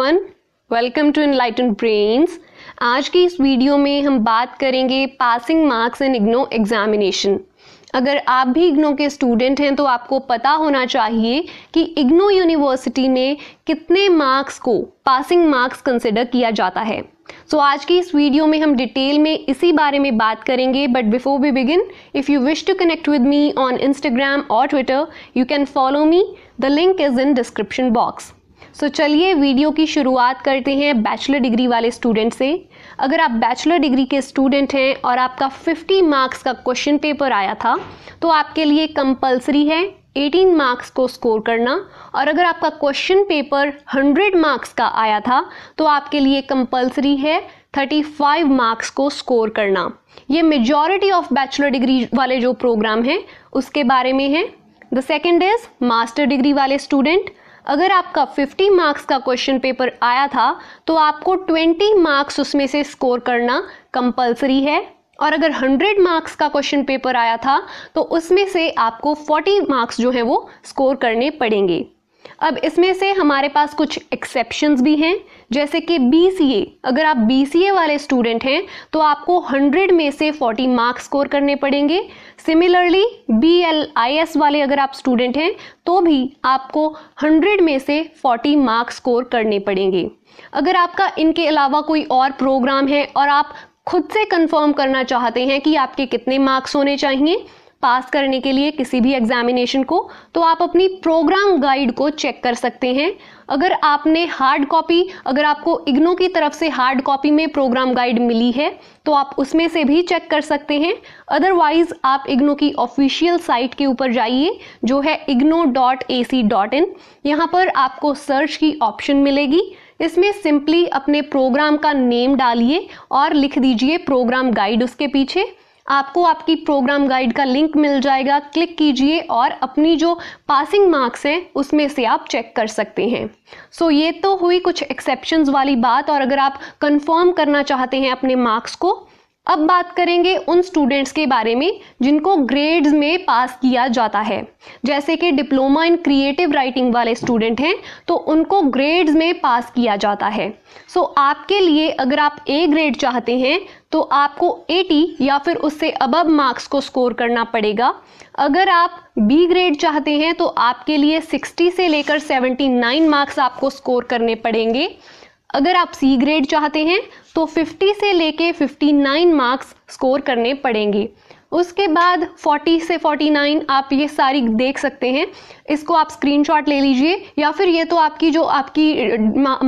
everyone welcome to enlighten brains आज की इस वीडियो में हम बात करेंगे passing marks in IGNOU examination अगर आप भी इग्नो के स्टूडेंट हैं तो आपको पता होना चाहिए कि इग्नो यूनिवर्सिटी में कितने मार्क्स को पासिंग मार्क्स कंसिडर किया जाता है सो so, आज की इस वीडियो में हम डिटेल में इसी बारे में बात करेंगे but before we begin if you wish to connect with me on Instagram और Twitter you can follow me the link is in description box so so, चलिए वीडियो की शुरुआत करते हैं बैचलर डिग्री वाले स्टूडेंट से अगर आप बैचलर डिग्री के स्टूडेंट हैं और आपका 50 मार्क्स का क्वेश्चन पेपर आया था तो आपके लिए कंपलसरी है 18 मार्क्स को स्कोर करना और अगर आपका क्वेश्चन पेपर 100 मार्क्स का आया था तो आपके लिए कंपलसरी है 35 मार्क्स को स्कोर करना ये मेजॉरिटी ऑफ बैचलर डिग्री वाले जो प्रोग्राम हैं उसके बारे में है the second is master degree वाले स्टूडेंट अगर आपका 50 मार्क्स का क्वेश्चन पेपर आया था तो आपको 20 मार्क्स उसमें से स्कोर करना कंपलसरी है और अगर 100 मार्क्स का क्वेश्चन पेपर आया था तो उसमें से आपको 40 मार्क्स जो है वो स्कोर करने पड़ेंगे अब इसमें से हमारे पास कुछ एक्सेप्शंस भी हैं जैसे कि बी अगर आप बी वाले स्टूडेंट हैं तो आपको 100 में से 40 मार्क्स स्कोर करने पड़ेंगे सिमिलरली बी वाले अगर आप स्टूडेंट हैं तो भी आपको 100 में से 40 मार्क्स स्कोर करने पड़ेंगे अगर आपका इनके अलावा कोई और प्रोग्राम है और आप खुद से कन्फर्म करना चाहते हैं कि आपके कितने मार्क्स होने चाहिए पास करने के लिए किसी भी एग्जामिनेशन को तो आप अपनी प्रोग्राम गाइड को चेक कर सकते हैं अगर आपने हार्ड कॉपी अगर आपको इग्नो की तरफ से हार्ड कॉपी में प्रोग्राम गाइड मिली है तो आप उसमें से भी चेक कर सकते हैं अदरवाइज आप इग्नो की ऑफिशियल साइट के ऊपर जाइए जो है IGNOU dot A C dot in यहाँ पर आपको सर्च की ऑप्शन मिलेगी इसमें सिंपली अपने प्रोग्राम का नेम डालिए और लिख दीजिए प्रोग्राम गाइड उसके पीछे आपको आपकी प्रोग्राम गाइड का लिंक मिल जाएगा क्लिक कीजिए और अपनी जो पासिंग मार्क्स हैं उसमें से आप चेक कर सकते हैं सो so, ये तो हुई कुछ एक्सेप्शन वाली बात और अगर आप कन्फर्म करना चाहते हैं अपने मार्क्स को अब बात करेंगे उन स्टूडेंट्स के बारे में जिनको ग्रेड्स में पास किया जाता है जैसे कि डिप्लोमा इन क्रिएटिव राइटिंग वाले स्टूडेंट हैं तो उनको ग्रेड्स में पास किया जाता है सो so, आपके लिए अगर आप ए ग्रेड चाहते हैं तो आपको 80 या फिर उससे अबब मार्क्स को स्कोर करना पड़ेगा अगर आप बी ग्रेड चाहते हैं तो आपके लिए 60 से लेकर 79 मार्क्स आपको स्कोर करने पड़ेंगे अगर आप सी ग्रेड चाहते हैं तो 50 से लेके 59 मार्क्स स्कोर करने पड़ेंगे उसके बाद 40 से 49 आप ये सारी देख सकते हैं इसको आप स्क्रीनशॉट ले लीजिए या फिर ये तो आपकी जो आपकी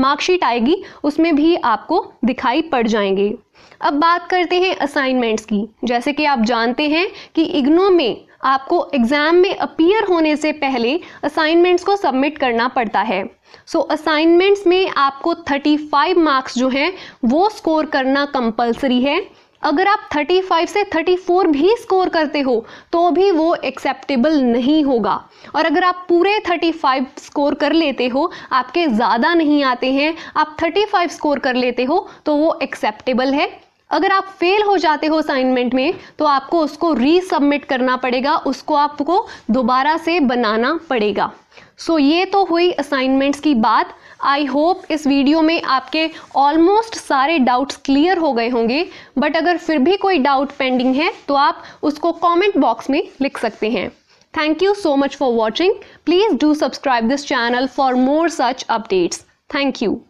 मार्कशीट आएगी उसमें भी आपको दिखाई पड़ जाएंगे अब बात करते हैं असाइनमेंट्स की जैसे कि आप जानते हैं कि इग्नो में आपको एग्ज़ाम में अपीयर होने से पहले असाइनमेंट्स को सबमिट करना पड़ता है सो so, असाइनमेंट्स में आपको 35 मार्क्स जो हैं वो स्कोर करना कंपलसरी है अगर आप 35 से 34 भी स्कोर करते हो तो भी वो एक्सेप्टेबल नहीं होगा और अगर आप पूरे 35 स्कोर कर लेते हो आपके ज़्यादा नहीं आते हैं आप 35 स्कोर कर लेते हो तो वो एक्सेप्टेबल है अगर आप फेल हो जाते हो असाइनमेंट में तो आपको उसको रीसबमिट करना पड़ेगा उसको आपको दोबारा से बनाना पड़ेगा सो so, ये तो हुई असाइनमेंट्स की बात आई होप इस वीडियो में आपके ऑलमोस्ट सारे डाउट्स क्लियर हो गए होंगे बट अगर फिर भी कोई डाउट पेंडिंग है तो आप उसको कमेंट बॉक्स में लिख सकते हैं thank you so much for watching please do subscribe this channel for more such updates thank you